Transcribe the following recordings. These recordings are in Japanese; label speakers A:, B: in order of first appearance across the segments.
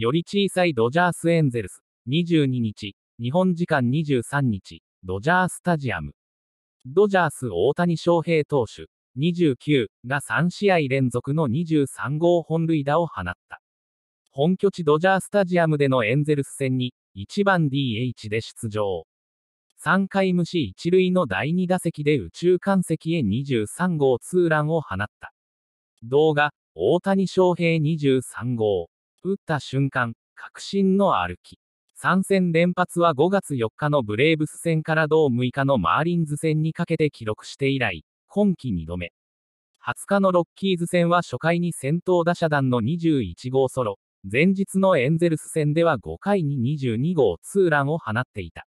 A: より小さいドジャースエンゼルス。22日、日本時間23日、ドジャースタジアム。ドジャース大谷翔平投手、29が3試合連続の23号本塁打を放った。本拠地ドジャースタジアムでのエンゼルス戦に、1番 DH で出場。3回無視1塁の第2打席で宇宙間席へ23号ツーランを放った。動画、大谷翔平23号。打った瞬間、確信の歩き。3戦連発は5月4日のブレーブス戦から同6日のマーリンズ戦にかけて記録して以来、今季2度目。20日のロッキーズ戦は初回に先頭打者団の21号ソロ、前日のエンゼルス戦では5回に22号ツーランを放っていた。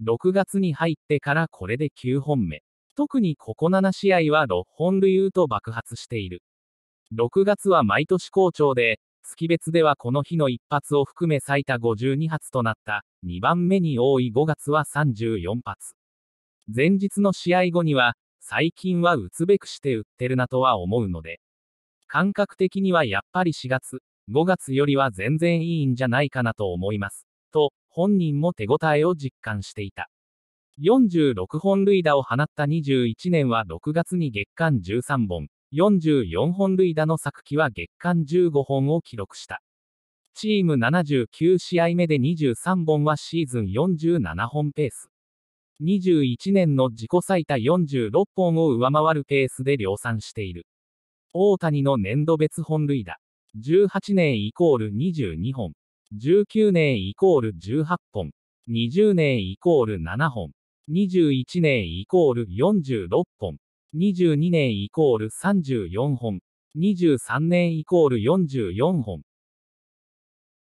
A: 6月に入ってからこれで9本目。特にここ7試合は6本塁打と爆発している。6月は毎年好調で、月別ではこの日の一発を含め最多52発となった、2番目に多い5月は34発。前日の試合後には、最近は打つべくして打ってるなとは思うので、感覚的にはやっぱり4月、5月よりは全然いいんじゃないかなと思います。と、本人も手応えを実感していた。46本塁打を放った21年は6月に月間13本、44本塁打の作期は月間15本を記録した。チーム79試合目で23本はシーズン47本ペース。21年の自己最多46本を上回るペースで量産している。大谷の年度別本塁打。18年イコール22本。19年イコール18本。20年イコール7本。21年イコール46本。22年イコール34本、23年イコール44本、